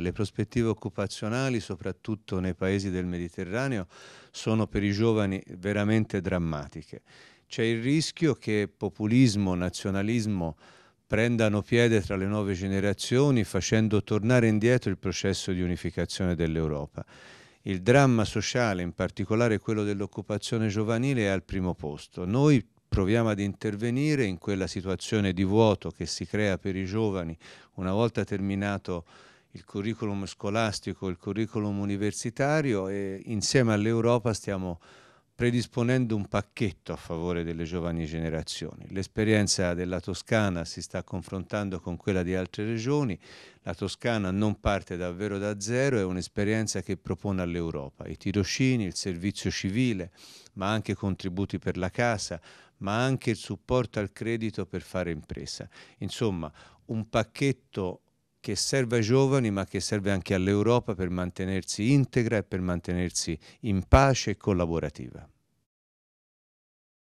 Le prospettive occupazionali, soprattutto nei paesi del Mediterraneo, sono per i giovani veramente drammatiche. C'è il rischio che populismo, nazionalismo prendano piede tra le nuove generazioni facendo tornare indietro il processo di unificazione dell'Europa. Il dramma sociale, in particolare quello dell'occupazione giovanile, è al primo posto. Noi proviamo ad intervenire in quella situazione di vuoto che si crea per i giovani una volta terminato il il curriculum scolastico, il curriculum universitario e insieme all'Europa stiamo predisponendo un pacchetto a favore delle giovani generazioni. L'esperienza della Toscana si sta confrontando con quella di altre regioni, la Toscana non parte davvero da zero, è un'esperienza che propone all'Europa i tirocini, il servizio civile, ma anche contributi per la casa, ma anche il supporto al credito per fare impresa. Insomma, un pacchetto che serve ai giovani ma che serve anche all'Europa per mantenersi integra e per mantenersi in pace e collaborativa.